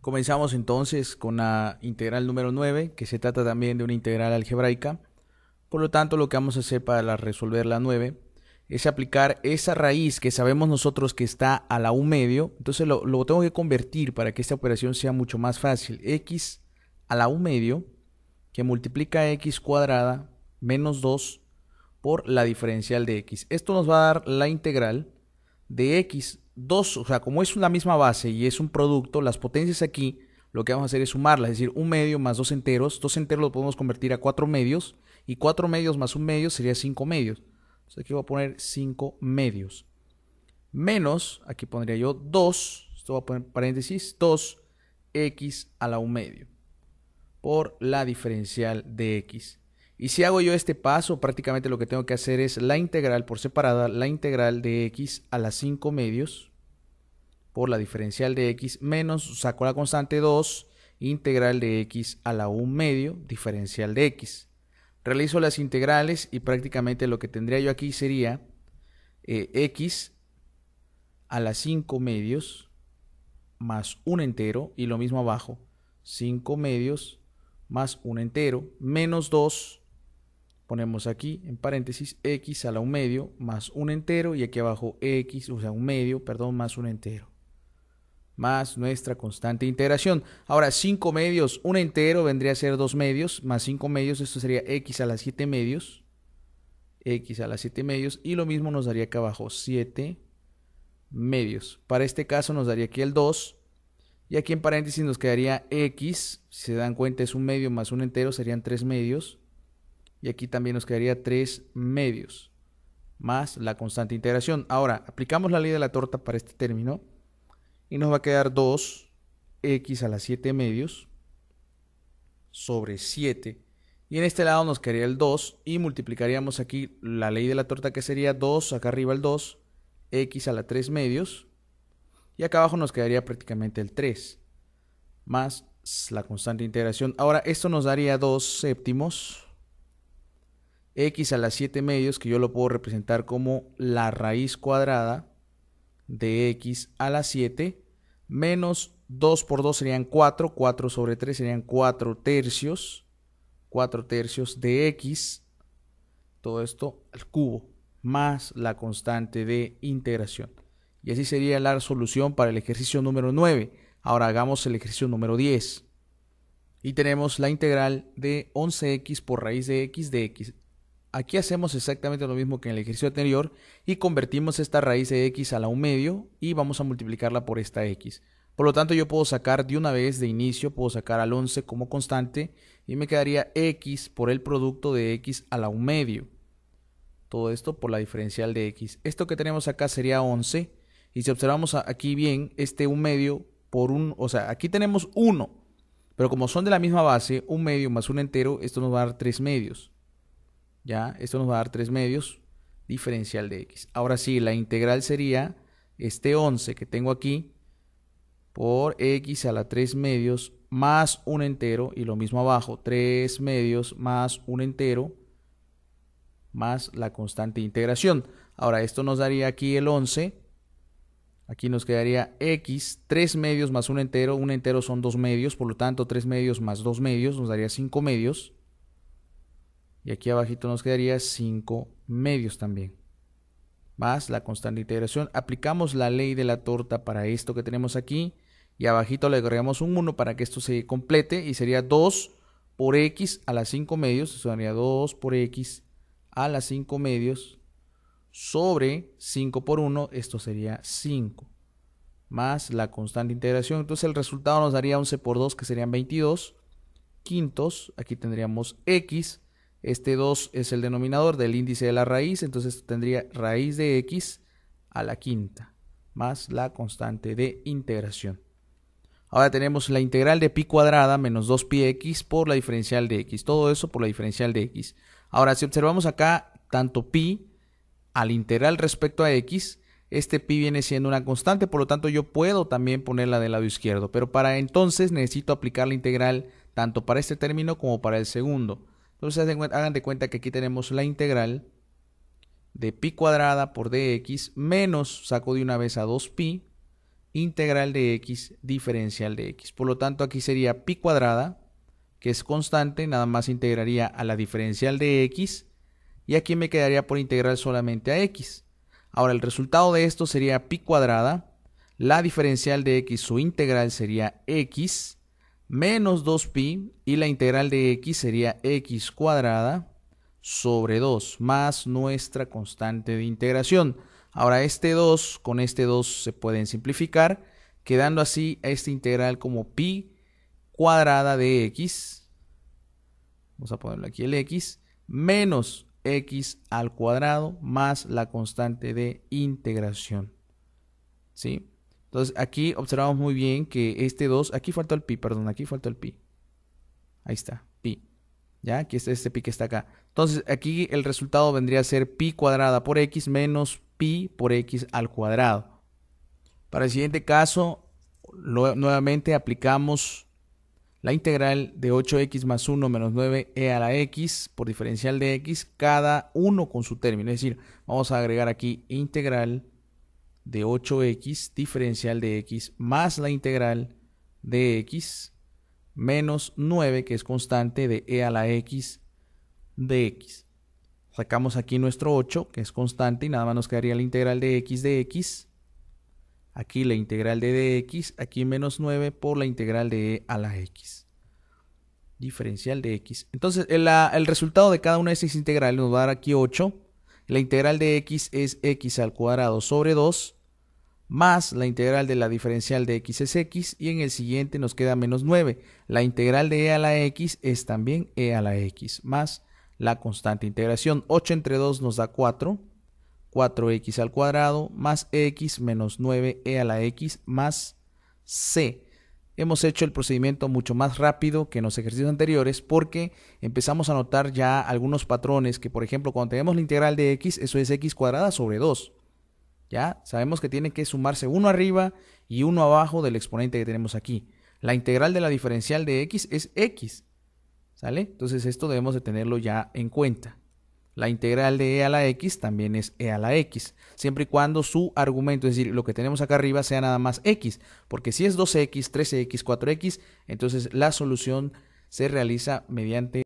Comenzamos entonces con la integral número 9, que se trata también de una integral algebraica. Por lo tanto, lo que vamos a hacer para resolver la 9 es aplicar esa raíz que sabemos nosotros que está a la 1 medio. Entonces lo, tengo que convertir para que esta operación sea mucho más fácil. x a la 1 medio que multiplica x cuadrada menos 2 por la diferencial de x. Esto nos va a dar la integral de x 2, o sea, como es la misma base y es un producto, las potencias aquí lo que vamos a hacer es sumarlas, es decir, 1 medio más 2 enteros. 2 enteros lo podemos convertir a 4 medios. Y 4 medios más 1 medio sería 5 medios. Entonces aquí voy a poner 5 medios. Menos, aquí pondría yo 2. Esto voy a poner paréntesis: 2x a la 1 medio. Por la diferencial de x. Y si hago yo este paso, prácticamente lo que tengo que hacer es la integral por separada, la integral de x a las 5 medios por la diferencial de x menos, saco la constante 2, integral de x a la 1 medio, diferencial de x. Realizo las integrales y prácticamente lo que tendría yo aquí sería eh, x a las 5 medios más 1 entero y lo mismo abajo, 5 medios más 1 entero menos 2 ponemos aquí en paréntesis x a la 1 medio más 1 entero y aquí abajo x, o sea, 1 medio, perdón, más 1 entero. Más nuestra constante de integración. Ahora, 5 medios, 1 entero vendría a ser 2 medios, más 5 medios, esto sería x a la 7 medios. x a la 7 medios y lo mismo nos daría acá abajo, 7 medios. Para este caso nos daría aquí el 2 y aquí en paréntesis nos quedaría x, si se dan cuenta es 1 medio más 1 entero, serían 3 medios y aquí también nos quedaría 3 medios más la constante integración. Ahora, aplicamos la ley de la torta para este término y nos va a quedar 2x a la 7 medios sobre 7. Y en este lado nos quedaría el 2 y multiplicaríamos aquí la ley de la torta que sería 2, acá arriba el 2, x a la 3 medios. Y acá abajo nos quedaría prácticamente el 3 más la constante integración. Ahora, esto nos daría 2 séptimos x a las 7 medios, que yo lo puedo representar como la raíz cuadrada de x a la 7, menos 2 por 2 serían 4, 4 sobre 3 serían 4 tercios, 4 tercios de x, todo esto al cubo, más la constante de integración. Y así sería la solución para el ejercicio número 9. Ahora hagamos el ejercicio número 10. Y tenemos la integral de 11x por raíz de x de x Aquí hacemos exactamente lo mismo que en el ejercicio anterior y convertimos esta raíz de x a la 1 medio y vamos a multiplicarla por esta x. Por lo tanto, yo puedo sacar de una vez de inicio, puedo sacar al 11 como constante y me quedaría x por el producto de x a la 1 medio. Todo esto por la diferencial de x. Esto que tenemos acá sería 11 y si observamos aquí bien, este 1 medio por un, o sea, aquí tenemos 1, pero como son de la misma base, un medio más un entero, esto nos va a dar 3 medios. ¿ya? Esto nos va a dar 3 medios diferencial de x. Ahora sí, la integral sería este 11 que tengo aquí por x a la 3 medios más un entero y lo mismo abajo, 3 medios más 1 entero más la constante de integración. Ahora esto nos daría aquí el 11, aquí nos quedaría x, 3 medios más 1 entero, 1 entero son 2 medios, por lo tanto 3 medios más 2 medios nos daría 5 medios y aquí abajito nos quedaría 5 medios también. Más la constante de integración. Aplicamos la ley de la torta para esto que tenemos aquí. Y abajito le agregamos un 1 para que esto se complete. Y sería 2 por x a las 5 medios. Eso daría 2 por x a las 5 medios. Sobre 5 por 1. Esto sería 5 más la constante de integración. Entonces el resultado nos daría 11 por 2, que serían 22. Quintos, aquí tendríamos x, este 2 es el denominador del índice de la raíz, entonces tendría raíz de x a la quinta más la constante de integración. Ahora tenemos la integral de pi cuadrada menos 2 pi x por la diferencial de x. Todo eso por la diferencial de x. Ahora, si observamos acá, tanto pi al integral respecto a x, este pi viene siendo una constante, por lo tanto yo puedo también ponerla del lado izquierdo, pero para entonces necesito aplicar la integral tanto para este término como para el segundo. Entonces hagan de cuenta que aquí tenemos la integral de pi cuadrada por dx menos, saco de una vez a 2pi, integral de x diferencial de x. Por lo tanto, aquí sería pi cuadrada, que es constante, nada más integraría a la diferencial de x, y aquí me quedaría por integrar solamente a x. Ahora, el resultado de esto sería pi cuadrada, la diferencial de x, su integral sería x, menos 2pi y la integral de x sería x cuadrada sobre 2 más nuestra constante de integración. Ahora este 2 con este 2 se pueden simplificar, quedando así esta integral como pi cuadrada de x, vamos a ponerlo aquí el x, menos x al cuadrado más la constante de integración. ¿Sí? Entonces aquí observamos muy bien que este 2, aquí faltó el pi, perdón, aquí falta el pi. Ahí está, pi. ¿Ya? Aquí está este pi que está acá. Entonces aquí el resultado vendría a ser pi cuadrada por x menos pi por x al cuadrado. Para el siguiente caso, nuevamente aplicamos la integral de 8x más 1 menos 9e e a la x por diferencial de x, cada uno con su término. Es decir, vamos a agregar aquí integral de 8x diferencial de x más la integral de x menos 9 que es constante de e a la x de x. Sacamos aquí nuestro 8 que es constante y nada más nos quedaría la integral de x de x. Aquí la integral de dx, aquí menos 9 por la integral de e a la x. Diferencial de x. Entonces el, resultado de cada una de estas integrales nos va a dar aquí 8. La integral de x es x al cuadrado sobre 2 más la integral de la diferencial de x es x y en el siguiente nos queda menos 9. La integral de e a la x es también e a la x más la constante integración. 8 entre 2 nos da 4. 4x al cuadrado más x menos 9e e a la x más c. Hemos hecho el procedimiento mucho más rápido que en los ejercicios anteriores porque empezamos a notar ya algunos patrones que, por ejemplo, cuando tenemos la integral de x, eso es x cuadrada sobre 2. ¿ya? Sabemos que tiene que sumarse uno arriba y uno abajo del exponente que tenemos aquí. La integral de la diferencial de x es x, ¿sale? Entonces esto debemos de tenerlo ya en cuenta. La integral de e a la x también es e a la x, siempre y cuando su argumento, es decir, lo que tenemos acá arriba sea nada más x, porque si es 2x, 13 x 4x, entonces la solución se realiza mediante